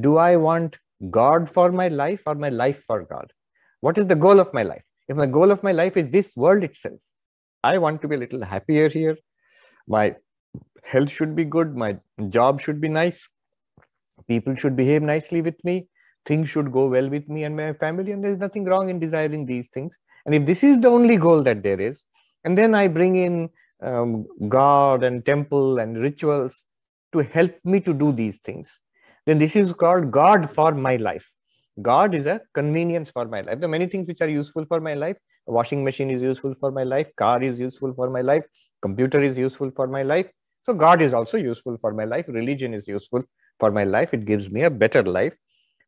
do I want God for my life or my life for God? What is the goal of my life? If my goal of my life is this world itself, I want to be a little happier here. My health should be good. My job should be nice. People should behave nicely with me. Things should go well with me and my family. And there's nothing wrong in desiring these things. And if this is the only goal that there is, and then I bring in um, God and temple and rituals to help me to do these things, then this is called God for my life. God is a convenience for my life. There are many things which are useful for my life. A washing machine is useful for my life. Car is useful for my life. Computer is useful for my life. So God is also useful for my life. Religion is useful for my life. It gives me a better life.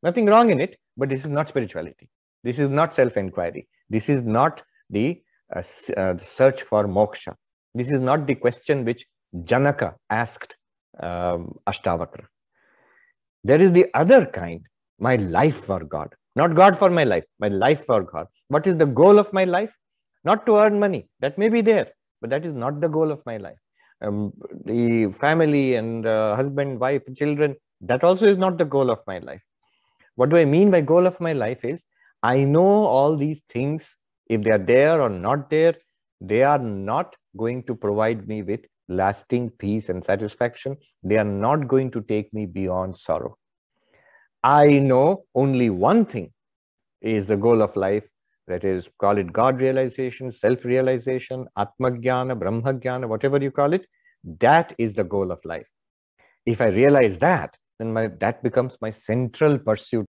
Nothing wrong in it, but this is not spirituality. This is not self-inquiry. This is not the uh, uh, search for moksha. This is not the question which Janaka asked um, Ashtavakra. There is the other kind, my life for God. Not God for my life, my life for God. What is the goal of my life? Not to earn money. That may be there, but that is not the goal of my life. Um, the family and uh, husband, wife, children, that also is not the goal of my life. What do I mean by goal of my life is I know all these things, if they are there or not there, they are not going to provide me with lasting peace and satisfaction. They are not going to take me beyond sorrow. I know only one thing is the goal of life that is, call it God realization, self realization, Atmajnana, Jnana, whatever you call it. That is the goal of life. If I realize that, then my, that becomes my central pursuit